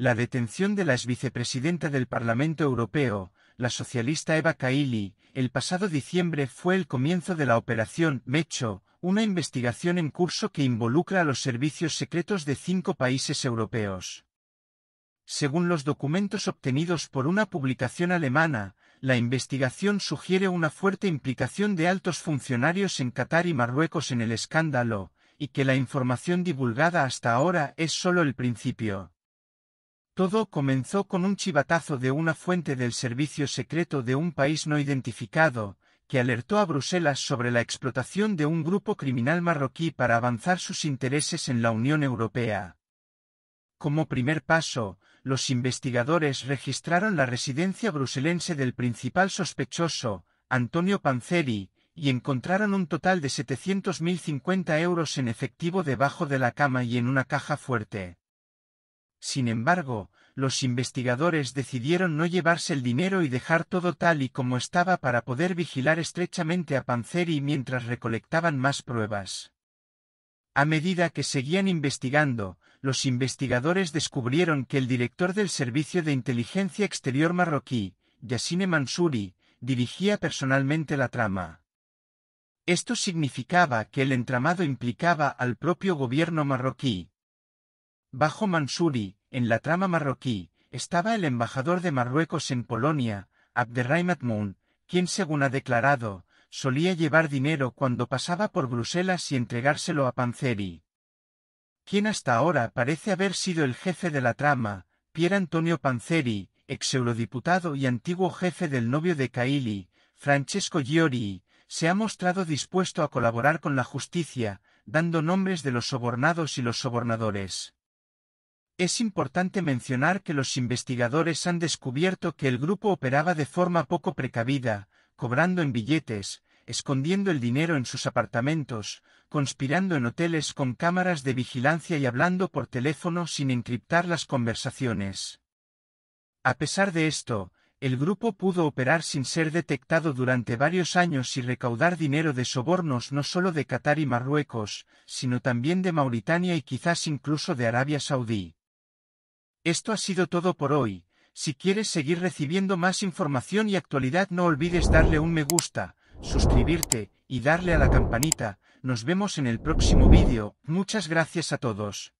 La detención de la exvicepresidenta del Parlamento Europeo, la socialista Eva Kaili, el pasado diciembre fue el comienzo de la Operación Mecho, una investigación en curso que involucra a los servicios secretos de cinco países europeos. Según los documentos obtenidos por una publicación alemana, la investigación sugiere una fuerte implicación de altos funcionarios en Qatar y Marruecos en el escándalo, y que la información divulgada hasta ahora es solo el principio. Todo comenzó con un chivatazo de una fuente del servicio secreto de un país no identificado, que alertó a Bruselas sobre la explotación de un grupo criminal marroquí para avanzar sus intereses en la Unión Europea. Como primer paso, los investigadores registraron la residencia bruselense del principal sospechoso, Antonio Panzeri, y encontraron un total de 700.050 euros en efectivo debajo de la cama y en una caja fuerte. Sin embargo, los investigadores decidieron no llevarse el dinero y dejar todo tal y como estaba para poder vigilar estrechamente a Panzeri mientras recolectaban más pruebas. A medida que seguían investigando, los investigadores descubrieron que el director del Servicio de Inteligencia Exterior marroquí, Yassine Mansouri, dirigía personalmente la trama. Esto significaba que el entramado implicaba al propio gobierno marroquí, Bajo Mansuri, en la trama marroquí, estaba el embajador de Marruecos en Polonia, Abderrahim Atmoun, quien según ha declarado, solía llevar dinero cuando pasaba por Bruselas y entregárselo a Panzeri. Quien hasta ahora parece haber sido el jefe de la trama, Pier Antonio Panzeri, ex eurodiputado y antiguo jefe del novio de Caili, Francesco Giori, se ha mostrado dispuesto a colaborar con la justicia, dando nombres de los sobornados y los sobornadores. Es importante mencionar que los investigadores han descubierto que el grupo operaba de forma poco precavida, cobrando en billetes, escondiendo el dinero en sus apartamentos, conspirando en hoteles con cámaras de vigilancia y hablando por teléfono sin encriptar las conversaciones. A pesar de esto, el grupo pudo operar sin ser detectado durante varios años y recaudar dinero de sobornos no solo de Qatar y Marruecos, sino también de Mauritania y quizás incluso de Arabia Saudí. Esto ha sido todo por hoy. Si quieres seguir recibiendo más información y actualidad no olvides darle un me gusta, suscribirte y darle a la campanita. Nos vemos en el próximo vídeo. Muchas gracias a todos.